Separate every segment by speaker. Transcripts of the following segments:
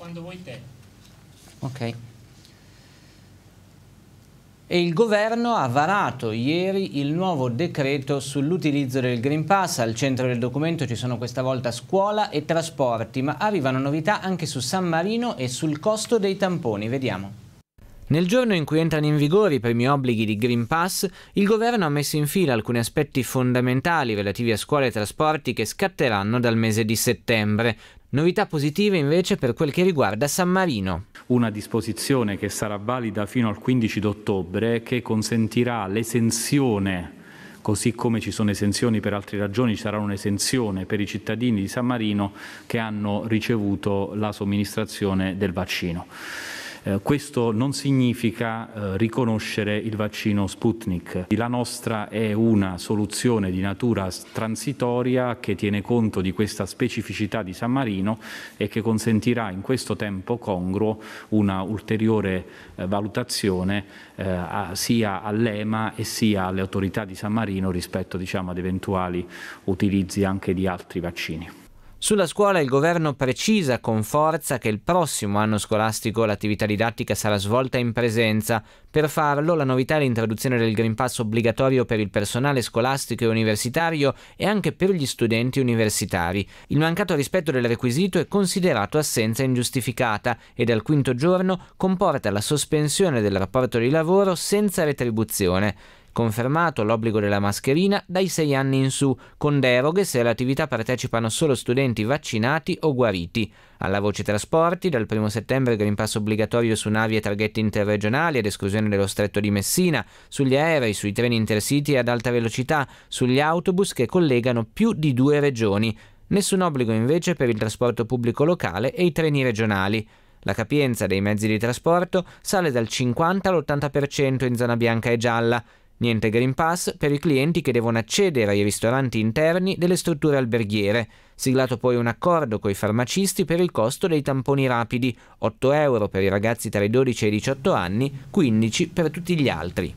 Speaker 1: Quando vuoi te. Ok. E il governo ha varato ieri il nuovo decreto sull'utilizzo del Green Pass. Al centro del documento ci sono questa volta scuola e trasporti, ma arrivano novità anche su San Marino e sul costo dei tamponi. Vediamo. Nel giorno in cui entrano in vigore i primi obblighi di Green Pass, il governo ha messo in fila alcuni aspetti fondamentali relativi a scuole e trasporti che scatteranno dal mese di settembre, Novità positive invece per quel che riguarda San Marino. Una disposizione che sarà valida fino al 15 ottobre che consentirà l'esenzione così come ci sono esenzioni per altre ragioni, ci sarà un'esenzione per i cittadini di San Marino che hanno ricevuto la somministrazione del vaccino. Eh, questo non significa eh, riconoscere il vaccino Sputnik. La nostra è una soluzione di natura transitoria che tiene conto di questa specificità di San Marino e che consentirà in questo tempo congruo una ulteriore eh, valutazione eh, a, sia all'EMA e sia alle autorità di San Marino rispetto diciamo, ad eventuali utilizzi anche di altri vaccini. Sulla scuola il governo precisa con forza che il prossimo anno scolastico l'attività didattica sarà svolta in presenza. Per farlo la novità è l'introduzione del Green Pass obbligatorio per il personale scolastico e universitario e anche per gli studenti universitari. Il mancato rispetto del requisito è considerato assenza ingiustificata e dal quinto giorno comporta la sospensione del rapporto di lavoro senza retribuzione. Confermato l'obbligo della mascherina dai 6 anni in su, con deroghe se all'attività partecipano solo studenti vaccinati o guariti. Alla voce trasporti, dal 1 settembre Green Pass obbligatorio su navi e traghetti interregionali ad esclusione dello stretto di Messina, sugli aerei, sui treni intercity ad alta velocità, sugli autobus che collegano più di due regioni. Nessun obbligo invece per il trasporto pubblico locale e i treni regionali. La capienza dei mezzi di trasporto sale dal 50 all'80% in zona bianca e gialla Niente Green Pass per i clienti che devono accedere ai ristoranti interni delle strutture alberghiere. Siglato poi un accordo con i farmacisti per il costo dei tamponi rapidi, 8 euro per i ragazzi tra i 12 e i 18 anni, 15 per tutti gli altri.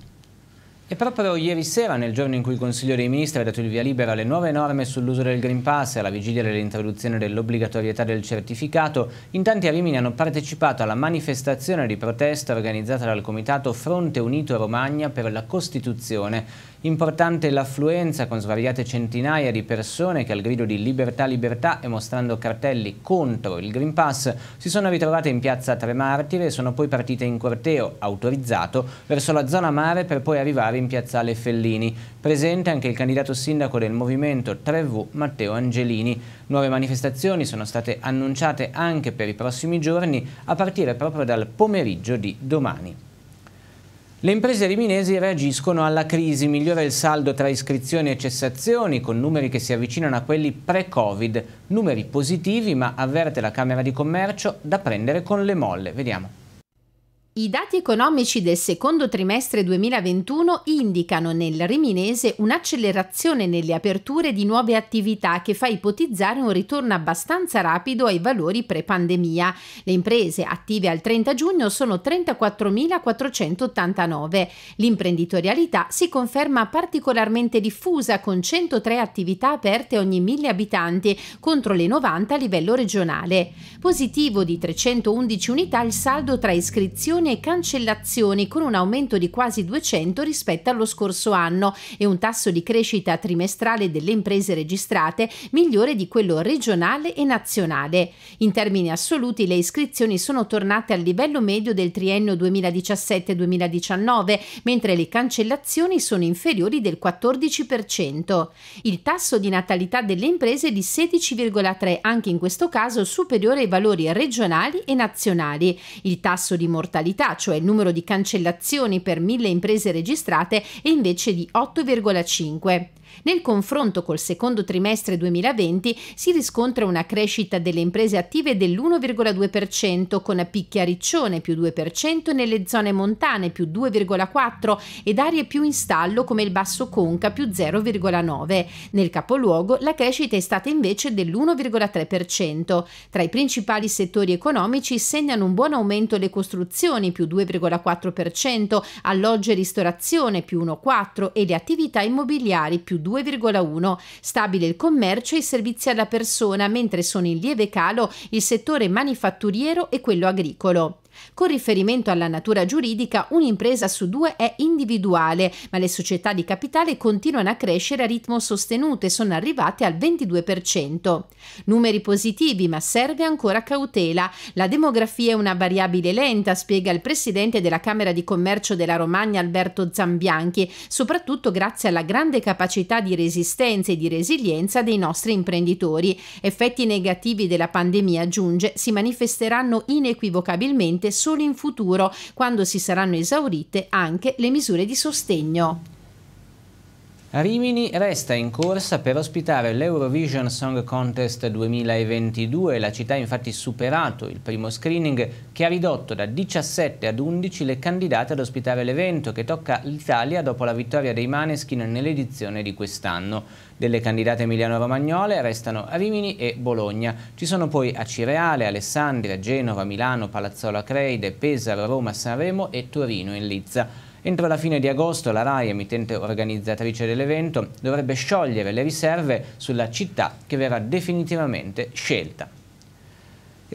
Speaker 1: E proprio ieri sera, nel giorno in cui il Consiglio dei Ministri ha dato il via libera alle nuove norme sull'uso del Green Pass e alla vigilia dell'introduzione dell'obbligatorietà del certificato, in tanti a Rimini hanno partecipato alla manifestazione di protesta organizzata dal Comitato Fronte Unito Romagna per la Costituzione. Importante l'affluenza con svariate centinaia di persone che al grido di libertà libertà e mostrando cartelli contro il Green Pass si sono ritrovate in piazza Tre Martire e sono poi partite in corteo autorizzato verso la zona mare per poi arrivare Chiari in piazzale Fellini. Presente anche il candidato sindaco del Movimento 3V Matteo Angelini. Nuove manifestazioni sono state annunciate anche per i prossimi giorni a partire proprio dal pomeriggio di domani. Le imprese riminesi reagiscono alla crisi, migliora il saldo tra iscrizioni e cessazioni con numeri che si avvicinano a quelli pre-Covid, numeri positivi ma avverte la Camera di Commercio da prendere con le molle. Vediamo.
Speaker 2: I dati economici del secondo trimestre 2021 indicano nel riminese un'accelerazione nelle aperture di nuove attività che fa ipotizzare un ritorno abbastanza rapido ai valori pre-pandemia. Le imprese attive al 30 giugno sono 34.489. L'imprenditorialità si conferma particolarmente diffusa con 103 attività aperte ogni 1000 abitanti contro le 90 a livello regionale. Positivo di 311 unità il saldo tra iscrizioni iscrizioni e cancellazioni con un aumento di quasi 200 rispetto allo scorso anno e un tasso di crescita trimestrale delle imprese registrate migliore di quello regionale e nazionale. In termini assoluti le iscrizioni sono tornate al livello medio del triennio 2017-2019, mentre le cancellazioni sono inferiori del 14%. Il tasso di natalità delle imprese è di 16,3, anche in questo caso superiore ai valori regionali e nazionali. Il tasso di mortalità mortalità, cioè il numero di cancellazioni per mille imprese registrate, è invece di 8,5. Nel confronto col secondo trimestre 2020 si riscontra una crescita delle imprese attive dell'1,2% con Picchiariccione più 2% nelle zone montane più 2,4% ed aree più in stallo come il Basso Conca più 0,9%. Nel capoluogo la crescita è stata invece dell'1,3%. Tra i principali settori economici segnano un buon aumento le costruzioni più 2,4%, alloggio e ristorazione più 1,4% e le attività immobiliari più 2,4%. 2,1, stabile il commercio e i servizi alla persona, mentre sono in lieve calo il settore manifatturiero e quello agricolo. Con riferimento alla natura giuridica, un'impresa su due è individuale, ma le società di capitale continuano a crescere a ritmo sostenuto e sono arrivate al 22%. Numeri positivi, ma serve ancora cautela. La demografia è una variabile lenta, spiega il presidente della Camera di Commercio della Romagna Alberto Zambianchi, soprattutto grazie alla grande capacità di resistenza e di resilienza dei nostri imprenditori. Effetti negativi della pandemia, aggiunge, si manifesteranno inequivocabilmente solo in futuro, quando si saranno esaurite anche le misure di sostegno.
Speaker 1: Rimini resta in corsa per ospitare l'Eurovision Song Contest 2022. La città ha infatti superato il primo screening che ha ridotto da 17 ad 11 le candidate ad ospitare l'evento che tocca l'Italia dopo la vittoria dei Maneskin nell'edizione di quest'anno. Delle candidate emiliano-romagnole restano Rimini e Bologna. Ci sono poi Acireale, Alessandria, Genova, Milano, Palazzolo Acreide, Pesaro, Roma, Sanremo e Torino in Lizza. Entro la fine di agosto la RAI, emittente organizzatrice dell'evento, dovrebbe sciogliere le riserve sulla città che verrà definitivamente scelta.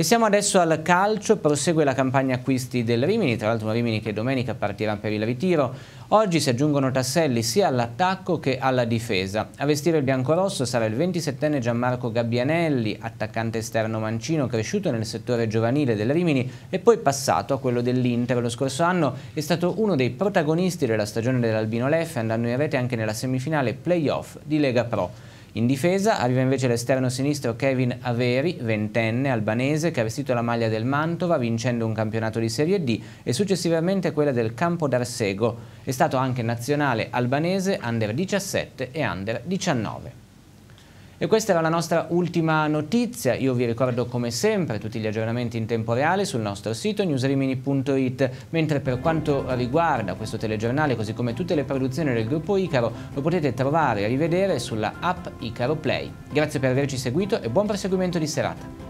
Speaker 1: E siamo adesso al calcio, prosegue la campagna acquisti del Rimini, tra l'altro Rimini che domenica partirà per il ritiro. Oggi si aggiungono tasselli sia all'attacco che alla difesa. A vestire il biancorosso sarà il 27enne Gianmarco Gabbianelli, attaccante esterno mancino cresciuto nel settore giovanile del Rimini e poi passato a quello dell'Inter lo scorso anno. È stato uno dei protagonisti della stagione dell'Albino Leffe andando in rete anche nella semifinale playoff di Lega Pro. In difesa arriva invece l'esterno sinistro Kevin Averi, ventenne, albanese, che ha vestito la maglia del Mantova vincendo un campionato di Serie D e successivamente quella del Campo d'Arsego. È stato anche nazionale albanese under 17 e under 19. E questa era la nostra ultima notizia, io vi ricordo come sempre tutti gli aggiornamenti in tempo reale sul nostro sito newsrimini.it, mentre per quanto riguarda questo telegiornale così come tutte le produzioni del gruppo Icaro lo potete trovare e rivedere sulla app Icaro Play. Grazie per averci seguito e buon proseguimento di serata.